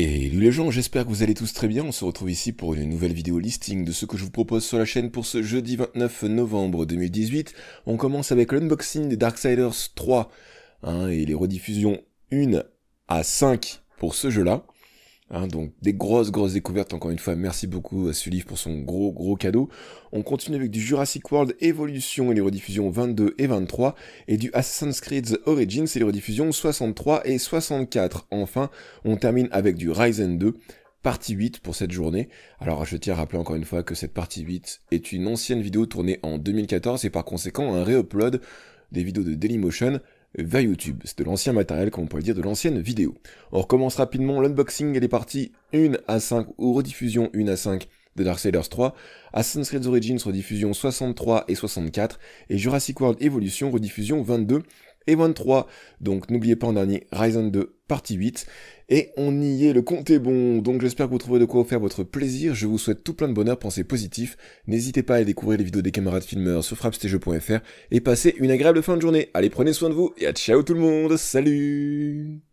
Et les gens, j'espère que vous allez tous très bien, on se retrouve ici pour une nouvelle vidéo listing de ce que je vous propose sur la chaîne pour ce jeudi 29 novembre 2018. On commence avec l'unboxing des Darksiders 3 hein, et les rediffusions 1 à 5 pour ce jeu-là. Hein, donc des grosses grosses découvertes encore une fois. Merci beaucoup à euh, livre pour son gros gros cadeau. On continue avec du Jurassic World Evolution et les rediffusions 22 et 23 et du Assassin's Creed Origins et les rediffusions 63 et 64. Enfin, on termine avec du Ryzen 2 partie 8 pour cette journée. Alors je tiens à rappeler encore une fois que cette partie 8 est une ancienne vidéo tournée en 2014 et par conséquent un re-upload des vidéos de Dailymotion vers YouTube. C'est de l'ancien matériel, comme on pourrait dire, de l'ancienne vidéo. On recommence rapidement l'unboxing et est parties 1 à 5 ou rediffusion 1 à 5 de Darksiders 3, Assassin's Creed Origins rediffusion 63 et 64, et Jurassic World Evolution rediffusion 22 et 3. Donc n'oubliez pas en dernier Ryzen 2 partie 8. Et on y est, le compte est bon. Donc j'espère que vous trouverez de quoi faire votre plaisir. Je vous souhaite tout plein de bonheur, pensez positif. N'hésitez pas à découvrir les vidéos des camarades filmeurs sur et passez une agréable fin de journée. Allez, prenez soin de vous et à ciao tout le monde. Salut